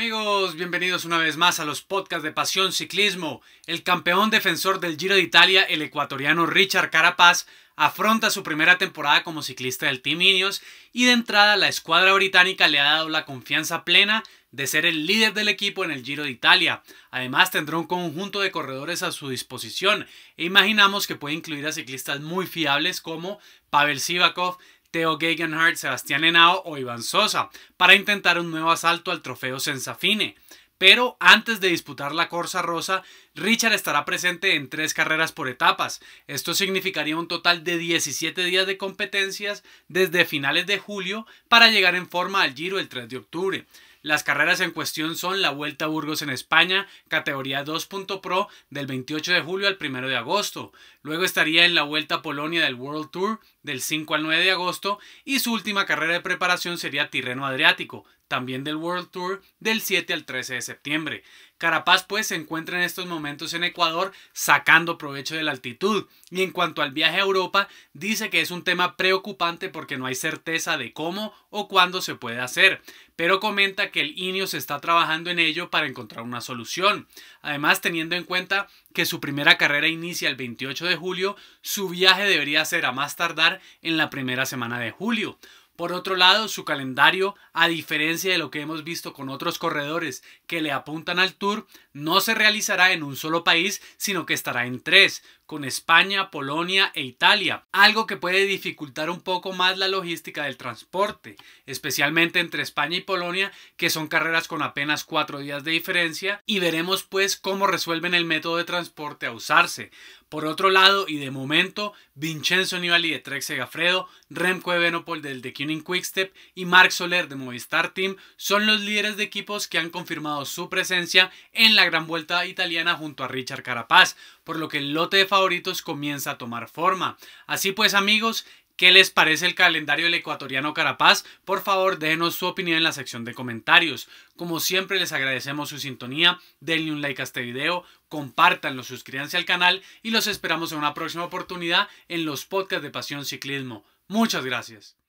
amigos? Bienvenidos una vez más a los podcasts de Pasión Ciclismo. El campeón defensor del Giro de Italia, el ecuatoriano Richard Carapaz, afronta su primera temporada como ciclista del Team Ineos y de entrada la escuadra británica le ha dado la confianza plena de ser el líder del equipo en el Giro de Italia. Además tendrá un conjunto de corredores a su disposición e imaginamos que puede incluir a ciclistas muy fiables como Pavel Sivakov, Teo Gegenhardt, Sebastián Henao o Iván Sosa para intentar un nuevo asalto al trofeo Sensafine. Pero antes de disputar la Corsa Rosa, Richard estará presente en tres carreras por etapas. Esto significaría un total de 17 días de competencias desde finales de julio para llegar en forma al Giro el 3 de octubre. Las carreras en cuestión son la Vuelta a Burgos en España, categoría 2.pro, del 28 de julio al 1 de agosto. Luego estaría en la Vuelta a Polonia del World Tour, del 5 al 9 de agosto. Y su última carrera de preparación sería Tirreno Adriático, también del World Tour, del 7 al 13 de septiembre. Carapaz pues se encuentra en estos momentos en Ecuador sacando provecho de la altitud y en cuanto al viaje a Europa dice que es un tema preocupante porque no hay certeza de cómo o cuándo se puede hacer, pero comenta que el INEOS está trabajando en ello para encontrar una solución. Además teniendo en cuenta que su primera carrera inicia el 28 de julio, su viaje debería ser a más tardar en la primera semana de julio. Por otro lado, su calendario, a diferencia de lo que hemos visto con otros corredores que le apuntan al Tour, no se realizará en un solo país, sino que estará en tres, con España, Polonia e Italia, algo que puede dificultar un poco más la logística del transporte, especialmente entre España y Polonia, que son carreras con apenas cuatro días de diferencia, y veremos pues cómo resuelven el método de transporte a usarse. Por otro lado, y de momento, Vincenzo Nibali de Trek Segafredo, Remco Evenepoel del The Quickstep y Mark Soler de Movistar Team son los líderes de equipos que han confirmado su presencia en la Gran Vuelta Italiana junto a Richard Carapaz, por lo que el lote de favoritos comienza a tomar forma. Así pues amigos, ¿Qué les parece el calendario del ecuatoriano Carapaz? Por favor, déjenos su opinión en la sección de comentarios. Como siempre, les agradecemos su sintonía, denle un like a este video, compartanlo, suscríbanse al canal y los esperamos en una próxima oportunidad en los podcasts de Pasión Ciclismo. Muchas gracias.